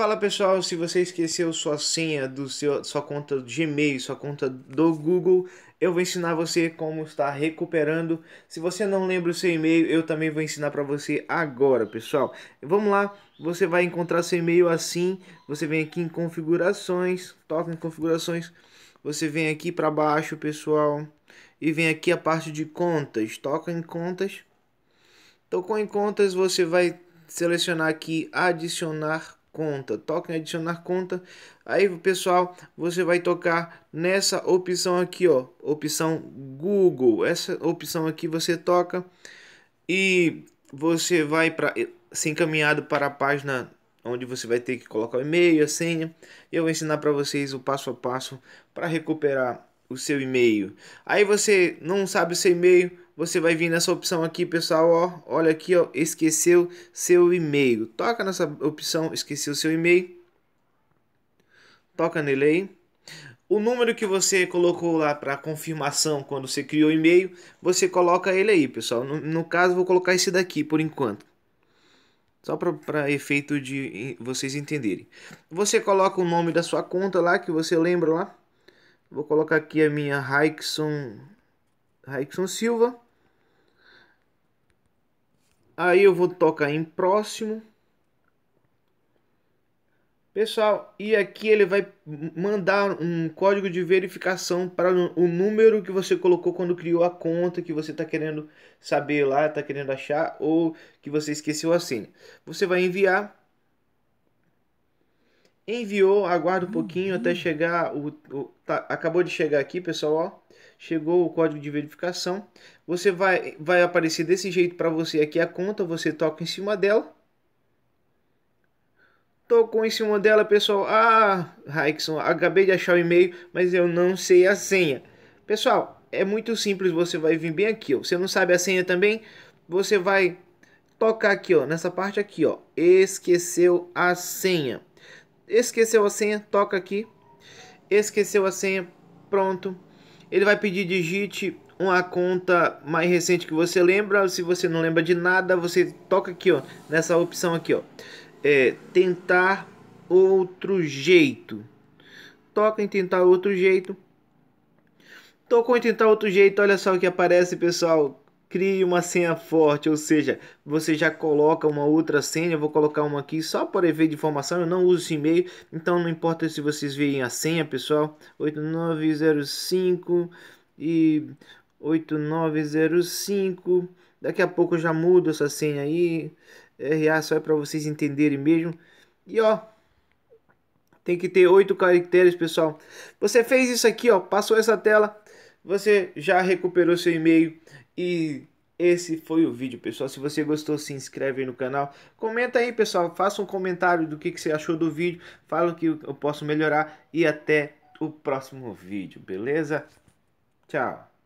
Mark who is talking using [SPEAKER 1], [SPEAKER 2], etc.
[SPEAKER 1] Fala pessoal, se você esqueceu sua senha do seu sua conta Gmail, sua conta do Google, eu vou ensinar você como estar recuperando. Se você não lembra o seu e-mail, eu também vou ensinar para você agora, pessoal. Vamos lá, você vai encontrar seu e-mail assim, você vem aqui em configurações, toca em configurações, você vem aqui para baixo, pessoal, e vem aqui a parte de contas, toca em contas. Tocou em contas, você vai selecionar aqui adicionar conta, toca em adicionar conta. Aí, pessoal, você vai tocar nessa opção aqui, ó, opção Google. Essa opção aqui você toca e você vai para ser encaminhado para a página onde você vai ter que colocar o e-mail, a senha. Eu vou ensinar para vocês o passo a passo para recuperar o seu e-mail. Aí você não sabe o seu e-mail, você vai vir nessa opção aqui, pessoal, ó, olha aqui, ó, esqueceu seu e-mail. Toca nessa opção, esqueceu seu e-mail. Toca nele aí. O número que você colocou lá para confirmação quando você criou o e-mail, você coloca ele aí, pessoal. No, no caso, vou colocar esse daqui por enquanto. Só para efeito de vocês entenderem. Você coloca o nome da sua conta lá, que você lembra lá. Vou colocar aqui a minha Raikson, Silva. Aí eu vou tocar em próximo. Pessoal, e aqui ele vai mandar um código de verificação para o número que você colocou quando criou a conta que você está querendo saber lá, está querendo achar ou que você esqueceu a senha. Você vai enviar. Enviou, aguarda um pouquinho uhum. até chegar o, o tá, acabou de chegar aqui, pessoal, ó chegou o código de verificação, você vai, vai aparecer desse jeito para você aqui a conta, você toca em cima dela. Tocou em cima dela, pessoal. Ah, Raikson, acabei de achar o e-mail, mas eu não sei a senha. Pessoal, é muito simples, você vai vir bem aqui, ó. Você não sabe a senha também? Você vai tocar aqui, ó, nessa parte aqui, ó. Esqueceu a senha. Esqueceu a senha, toca aqui. Esqueceu a senha, pronto ele vai pedir digite uma conta mais recente que você lembra. Se você não lembra de nada, você toca aqui, ó, nessa opção aqui, ó. É, tentar outro jeito. Toca em tentar outro jeito. Tocou em tentar outro jeito, olha só o que aparece, pessoal crie uma senha forte, ou seja, você já coloca uma outra senha, eu vou colocar uma aqui só por ver de informação, eu não uso esse e-mail, então não importa se vocês veem a senha, pessoal, 8905 e 8905, daqui a pouco eu já mudo essa senha aí, RA só é para vocês entenderem mesmo, e ó, tem que ter oito caracteres, pessoal. Você fez isso aqui, ó, passou essa tela, você já recuperou seu e-mail e esse foi o vídeo, pessoal. Se você gostou, se inscreve aí no canal. Comenta aí, pessoal. Faça um comentário do que, que você achou do vídeo. Fala o que eu posso melhorar. E até o próximo vídeo, beleza? Tchau.